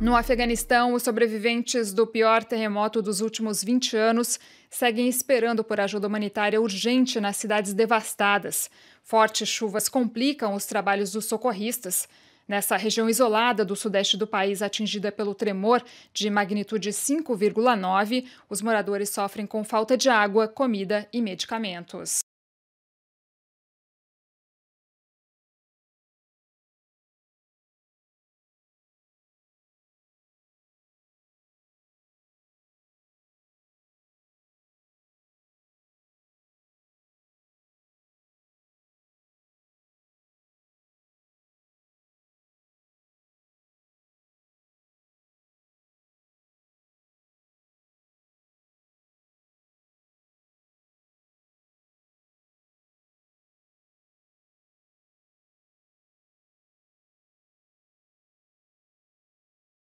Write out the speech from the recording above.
No Afeganistão, os sobreviventes do pior terremoto dos últimos 20 anos seguem esperando por ajuda humanitária urgente nas cidades devastadas. Fortes chuvas complicam os trabalhos dos socorristas. Nessa região isolada do sudeste do país atingida pelo tremor de magnitude 5,9, os moradores sofrem com falta de água, comida e medicamentos.